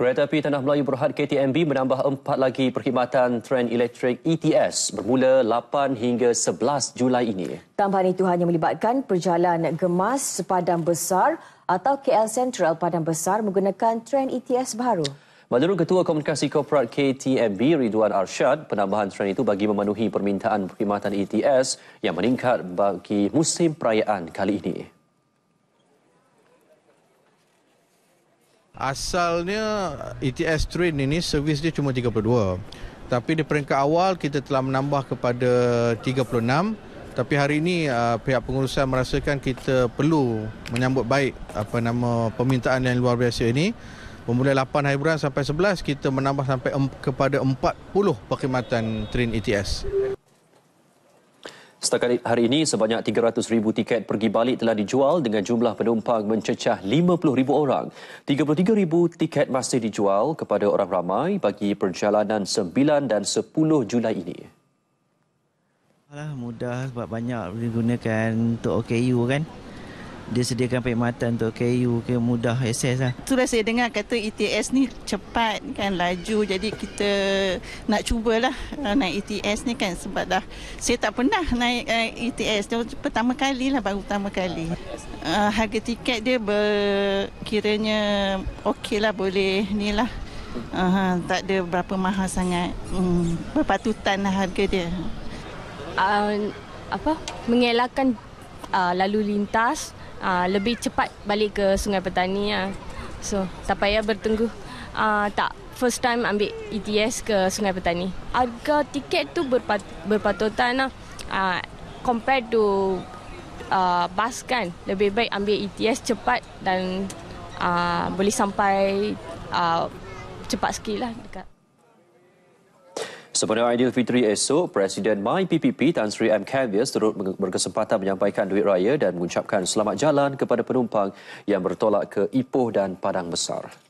Kereta api Tanah Melayu Berhad KTMB menambah empat lagi perkhidmatan tren elektrik ETS bermula 8 hingga 11 Julai ini. Tambahan itu hanya melibatkan perjalanan gemas sepadan besar atau KL Central padan besar menggunakan tren ETS baru. Menurut Ketua Komunikasi Korporat KTMB Ridwan Arshad, penambahan tren itu bagi memenuhi permintaan perkhidmatan ETS yang meningkat bagi musim perayaan kali ini. Asalnya ETS train ini servis dia cuma 32. Tapi di peringkat awal kita telah menambah kepada 36. Tapi hari ini uh, pihak pengurusan merasakan kita perlu menyambut baik apa nama permintaan yang luar biasa ini. Bermula 8 hiburan sampai 11 kita menambah sampai kepada 40 perkhidmatan train ETS. Setakat hari ini, sebanyak 300,000 tiket pergi balik telah dijual dengan jumlah penumpang mencecah 50,000 orang. 33,000 tiket masih dijual kepada orang ramai bagi perjalanan 9 dan 10 Julai ini. Alah, mudah sebab banyak digunakan, gunakan untuk OKU kan dia sediakan perkhidmatan tu KU ke mudah akses lah itulah saya dengar kata ETS ni cepat kan laju jadi kita nak cubalah uh, naik ETS ni kan sebab dah saya tak pernah naik uh, ETS tu pertama kali lah baru ah, pertama kali uh, harga tiket dia berkiranya okey lah boleh ni lah uh, tak ada berapa mahal sangat hmm, berpatutan lah harga dia uh, apa mengelakkan uh, lalu lintas uh, lebih cepat balik ke Sungai Petani lah. So, tak payah bertunggu. Uh, tak, first time ambil ETS ke Sungai Petani. Harga tiket tu berpat, berpatutan Uh, uh compared to uh, bus kan, lebih baik ambil ETS cepat dan uh, boleh sampai uh, cepat sikit lah dekat. Sebenarnya Aidilfitri Fitri esok, Presiden MyPPP Tan Sri M. Kavius turut berkesempatan menyampaikan duit raya dan mengucapkan selamat jalan kepada penumpang yang bertolak ke Ipoh dan Padang Besar.